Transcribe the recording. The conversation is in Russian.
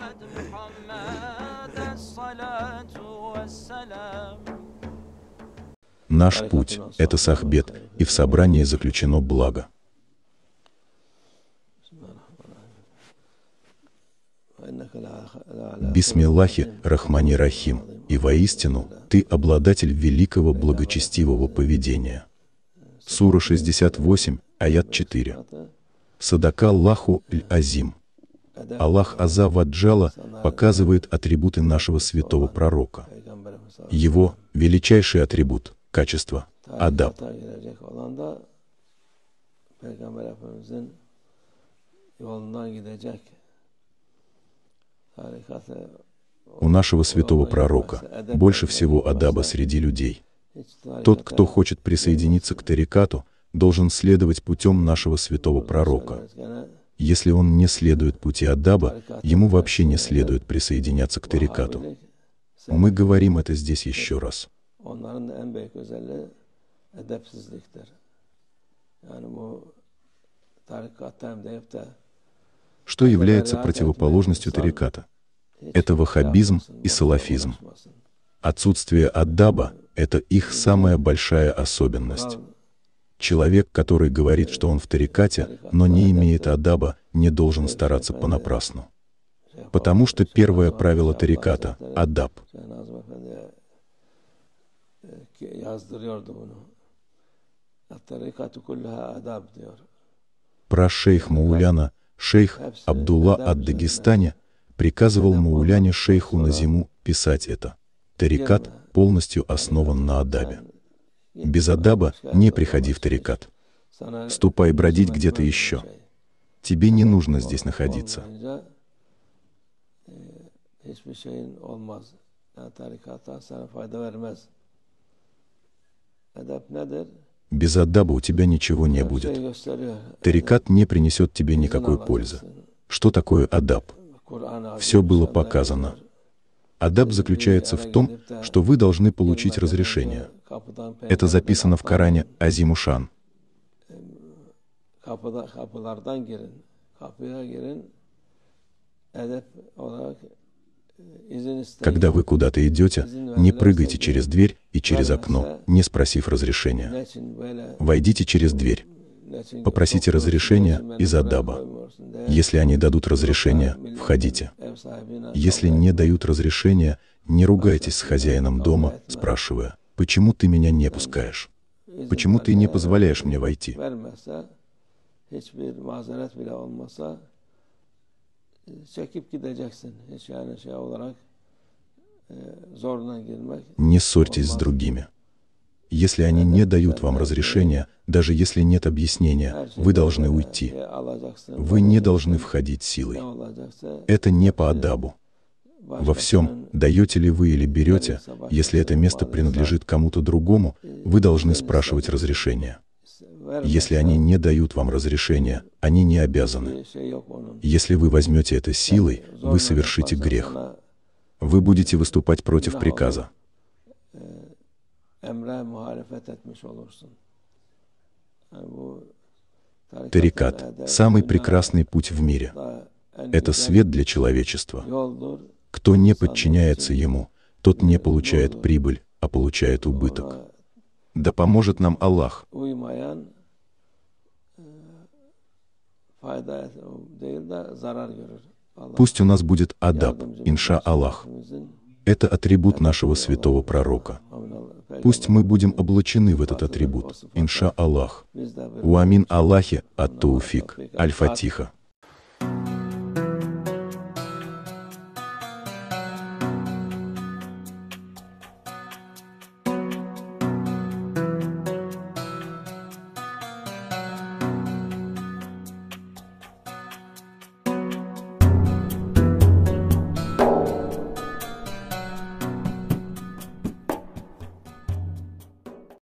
لقد محمد الصلاة والسلام Наш путь – это сахбет, и в собрании заключено благо. Бисмиллахи, Рахмани Рахим, и воистину, ты обладатель великого благочестивого поведения. Сура 68, аят 4. Садака Аллаху Ль-Азим. Аллах Аза Джала показывает атрибуты нашего святого пророка. Его величайший атрибут, качество, адаб. У нашего святого пророка больше всего адаба среди людей. Тот, кто хочет присоединиться к тарикату, должен следовать путем нашего святого пророка. Если он не следует пути аддаба, ему вообще не следует присоединяться к тарикату. Мы говорим это здесь еще раз. Что является противоположностью тариката? Это вахабизм и салафизм. Отсутствие аддаба – это их самая большая особенность. Человек, который говорит, что он в тарикате, но не имеет адаба, не должен стараться понапрасну. Потому что первое правило тариката — адаб. Про шейх Мауляна, шейх Абдулла от Дагестане, приказывал Мауляне шейху на зиму писать это. Тарикат полностью основан на адабе. Без адаба не приходи в тарикат. Ступай бродить где-то еще. Тебе не нужно здесь находиться. Без адаба у тебя ничего не будет. Тарикат не принесет тебе никакой пользы. Что такое адаб? Все было показано. Адаб заключается в том, что вы должны получить разрешение. Это записано в Коране Азимушан. Когда вы куда-то идете, не прыгайте через дверь и через окно, не спросив разрешения. Войдите через дверь. Попросите разрешения из Адаба. Если они дадут разрешение, входите. Если не дают разрешения, не ругайтесь с хозяином дома, спрашивая, почему ты меня не пускаешь? Почему ты не позволяешь мне войти? Не ссорьтесь с другими. Если они не дают вам разрешения, даже если нет объяснения, вы должны уйти. Вы не должны входить силой. Это не по адабу. Во всем, даете ли вы или берете, если это место принадлежит кому-то другому, вы должны спрашивать разрешения. Если они не дают вам разрешения, они не обязаны. Если вы возьмете это силой, вы совершите грех. Вы будете выступать против приказа emre muhalefet etmiş olursun. Yani bu Тарикат – самый прекрасный путь в мире. Это свет для человечества. Кто не подчиняется ему, тот не получает прибыль, а получает убыток. Да поможет нам Аллах. E, Пусть у нас будет адаб, инша Аллах. Это атрибут нашего святого пророка. Пусть мы будем облачены в этот атрибут, инша Аллах. Уамин Аллахи, ат-Тауфик, аль-Фатиха.